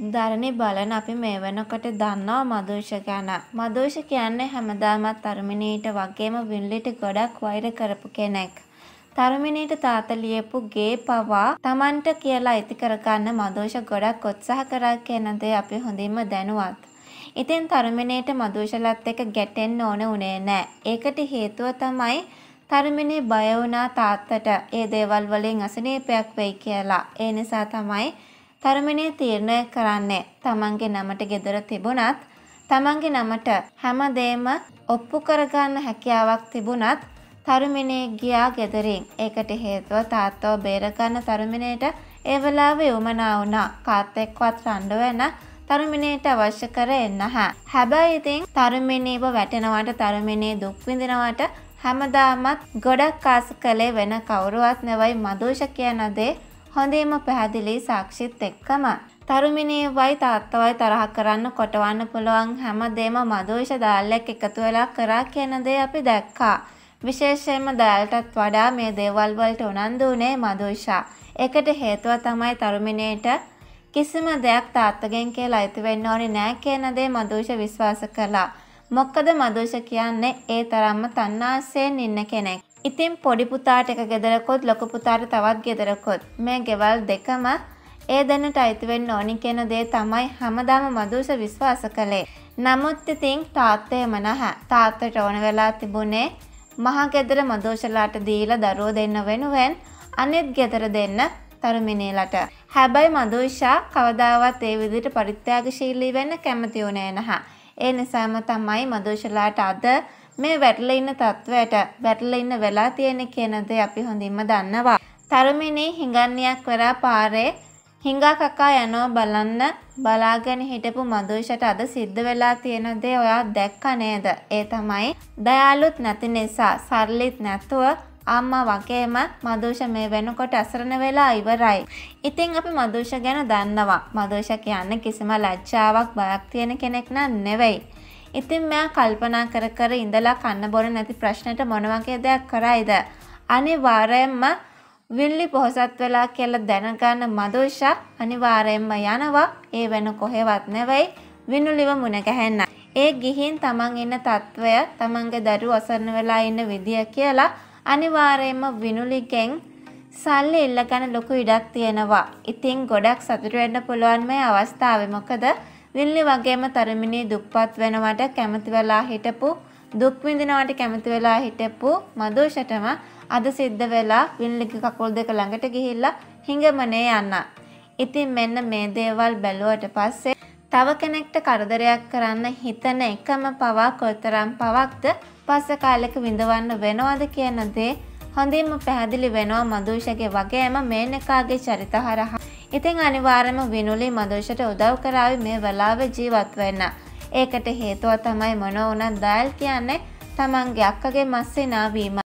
ධරණි බලන අපි මේ වෙනකොට දන්නවා මදුෂ ගැන. මදුෂ කියන්නේ හැමදාමත් තරුමිනීට වගේම වින්ලිට ගොඩක් වෛර කරපු කෙනෙක්. තරුමිනීට තාත ලියපු ගේ පවා Tamanට කියලා ඉති කරගන්න මදුෂ ගොඩක් උත්සාහ කරා කියන දේ අපි හොඳින්ම දැනුවත්. ඉතින් තරුමිනීට මදුෂලත් එක්ක ගැටෙන්න ඕන උනේ නෑ. ඒකට හේතුව තමයි තරුමිනී බය වුණා තාත්තට ඒ දේවල් වලින් අසනීපයක් වෙයි කියලා. ඒ නිසා තමයි තරමණය තීරණය කරන්නේ. තමන්ගේ නමට ගෙදර තිබුණත් තමන්ගේ නමට හැමදේම ඔප්පු කරගන්න හැකියාවක් තිබුණත් තරුමිනේ ගියා ගෙදරින්. ඒකට හේතුව තාත්තව බේරගන්න තරුමිනේට ඒ වෙලාවේ උමනා වුණා. කාත් එක්කවත් රණ්ඩු වෙන තරුමිනේට අවශ්‍ය කර එන්න හැ. හැබැයි ඉතින් තරුමිනේව වැටෙනවට තරුමිනේ දුක් විඳිනවට හැමදාමත් ගොඩක් ආස කළේ වෙන කවුරුවත් නෙවෙයි මදෝෂ කියන දේ හොඳේම පැහැදිලි සාක්ෂිත් එක්කම. තරුමිණීවයි තාත්තවයි තරහ කරන්න කොටවන්න පුළුවන් හැමදේම මදෝෂ දාල්ලෙක් එකතු වෙලා කරා කියන දේ අපි දැක්කා. විශේෂයෙන්ම දෑල්ටත් වඩා මේ දේවල් වලට උනන්දු වුණේ මදෝෂා. ඒකට හේතුව තමයි තරුමිණීට කිසිම දෙයක් තාත්තගෙන් කියලා අයිති වෙන්න ඕනේ නෑ කියන දේ මදෝෂ විශ්වාස කළා. මොකද මදෝෂ කියන්නේ ඒ තරම්ම තණ්හාසයෙන් ඉන්න කෙනෙක්. ඉතින් පොඩි පුතාට එක ගෙදරකොත් ලොක පුතාට තවත් ගෙදරකොත් මේ ගෙවල් දෙකම ඒ දෙන්නට අයිතිවෙන්න ඕනි කියන දේ තමයි හැමදාම මදුෂ විශ්වාස කළේ. නමුත් ඉතින් තාත්තයම නැහැ. තාත්තට ඕන වෙලා තිබුණේ මහා ගෙදර මදෝෂලාට දීලා දරුවෝ දෙන්න වෙනුවෙන් අනෙත් ගෙදර දෙන්න තරුමිනේලට. හැබැයි මදෝෂා කවදාවත් ඒ විදිහට පරිත්‍යාගශීලී වෙන්න කැමති වුණේ නැහැ. ඒ නිසාම තමයි මදෝෂලාට අද මේ වැටලා ඉන්න තත්වයට වැටලා ඉන්න වෙලා තියෙන කියන දේ අපි හොඳින්ම දන්නවා. තරමිනේ හිඟන්නියක් වෙලා පාරේ හිඟා කකා යනවා බලන්න බලාගෙන හිටපු මදුෂට අද සිද්ධ වෙලා තියෙන දේ ඔයා දැක්ක නේද? ඒ තමයි දයාලුත් නැති නිසා සරලිත් නැතුව අම්මා වගේම මදුෂ මේ වෙනකොට අසරණ වෙලා ඉවරයි. ඉතින් අපි මදුෂ ගැන දන්නවා. මදුෂ කියන්නේ කිසිම ලැජ්ජාවක් බයක් තියෙන කෙනෙක් නන් නෙවෙයි. ඉතින් මෙයා කල්පනා කර කර ඉඳලා කන්න බොන නැති ප්‍රශ්නයට මොනවගේ දෙයක් කරයිද. අනිවාරයෙන්ම විල්ලි පොහොසත් වෙලා කියලා දැනගන්න මදුෂා අනිවාරයෙන්ම යනවා ඒ වෙන කොහෙවත් නැවයි විනුලිව මුණගැහෙන්න. ඒ ගිහින් තමන් ඉන්න තත්ත්වය තමන්ගේ දරු අසරණ වෙලා ඉන්න විදිය කියලා අනිවාරයෙන්ම විනුලිගෙන් සල්ලි ඉල්ලගන්න ලොකු ඉඩක් තියෙනවා. ඉතින් ගොඩක් සතුට වෙන්න පුළුවන් මේ අවස්ථාවේ මොකද විල්ලි වගේම තරමිනී දුක්පත් වෙනවට කැමති වෙලා හිටපු දුක් විඳිනවට කැමති වෙලා හිටපු මදුෂටම අද සිද්ධ වෙලා විල්ලිගේ කකුල් දෙක ළඟට ගිහිල්ලා හිඟමනේ යන්න. ඉතින් මෙන්න මේ දේවල් බැලුවට පස්සේ තව කෙනෙක්ට කරදරයක් කරන්න හිතන එකම පවා කොතරම් පවක්ද පස්ස කාලෙක විඳවන්න වෙනවද කියන දේ හොඳින්ම පැහැදිලි වෙනවා මදුෂගේ වගේම මේනකාගේ චරිත හරහා ඉතින් අනිවාර්යම විනුලි මදුෂට උදව් කරාවි මේ වෙලාවේ ජීවත් වෙන්න. ඒකට හේතුව තමයි මොන වුණත් දයල් කියන්නේ තමන්ගේ අක්කගේ මස්සේ නාවීම.